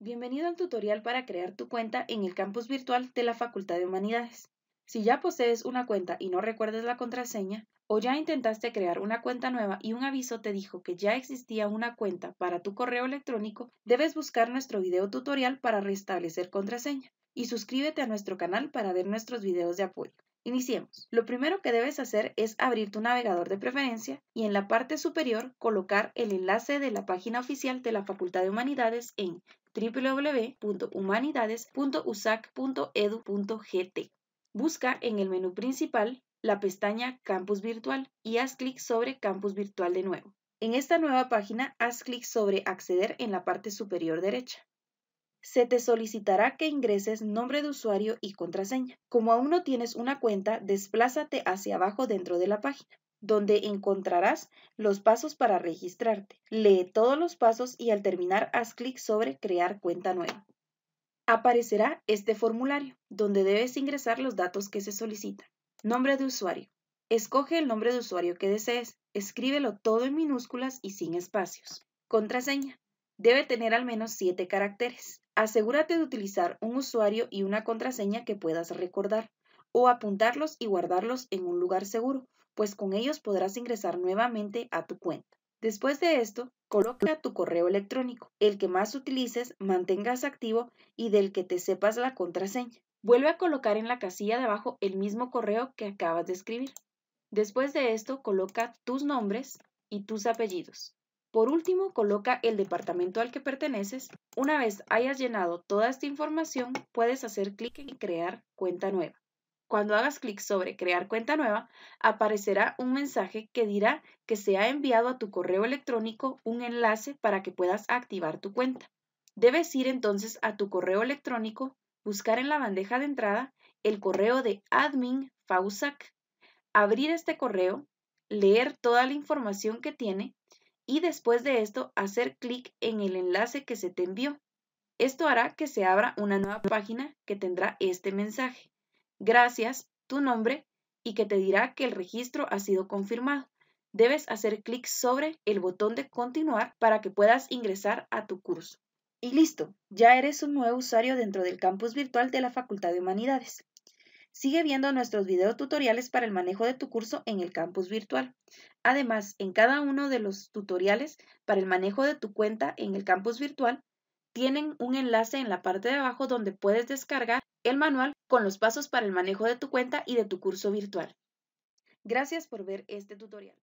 Bienvenido al tutorial para crear tu cuenta en el campus virtual de la Facultad de Humanidades. Si ya posees una cuenta y no recuerdas la contraseña, o ya intentaste crear una cuenta nueva y un aviso te dijo que ya existía una cuenta para tu correo electrónico, debes buscar nuestro video tutorial para restablecer contraseña y suscríbete a nuestro canal para ver nuestros videos de apoyo. Iniciemos. Lo primero que debes hacer es abrir tu navegador de preferencia y en la parte superior colocar el enlace de la página oficial de la Facultad de Humanidades en www.humanidades.usac.edu.gt. Busca en el menú principal la pestaña Campus Virtual y haz clic sobre Campus Virtual de nuevo. En esta nueva página, haz clic sobre Acceder en la parte superior derecha se te solicitará que ingreses nombre de usuario y contraseña. Como aún no tienes una cuenta, desplázate hacia abajo dentro de la página, donde encontrarás los pasos para registrarte. Lee todos los pasos y al terminar haz clic sobre Crear cuenta nueva. Aparecerá este formulario, donde debes ingresar los datos que se solicitan. Nombre de usuario. Escoge el nombre de usuario que desees. Escríbelo todo en minúsculas y sin espacios. Contraseña. Debe tener al menos 7 caracteres. Asegúrate de utilizar un usuario y una contraseña que puedas recordar o apuntarlos y guardarlos en un lugar seguro, pues con ellos podrás ingresar nuevamente a tu cuenta. Después de esto, coloca tu correo electrónico, el que más utilices, mantengas activo y del que te sepas la contraseña. Vuelve a colocar en la casilla de abajo el mismo correo que acabas de escribir. Después de esto, coloca tus nombres y tus apellidos. Por último, coloca el departamento al que perteneces. Una vez hayas llenado toda esta información, puedes hacer clic en Crear cuenta nueva. Cuando hagas clic sobre Crear cuenta nueva, aparecerá un mensaje que dirá que se ha enviado a tu correo electrónico un enlace para que puedas activar tu cuenta. Debes ir entonces a tu correo electrónico, buscar en la bandeja de entrada el correo de admin Fausac, abrir este correo, leer toda la información que tiene y después de esto hacer clic en el enlace que se te envió. Esto hará que se abra una nueva página que tendrá este mensaje. Gracias, tu nombre y que te dirá que el registro ha sido confirmado. Debes hacer clic sobre el botón de continuar para que puedas ingresar a tu curso. Y listo, ya eres un nuevo usuario dentro del campus virtual de la Facultad de Humanidades. Sigue viendo nuestros videotutoriales para el manejo de tu curso en el campus virtual. Además, en cada uno de los tutoriales para el manejo de tu cuenta en el campus virtual, tienen un enlace en la parte de abajo donde puedes descargar el manual con los pasos para el manejo de tu cuenta y de tu curso virtual. Gracias por ver este tutorial.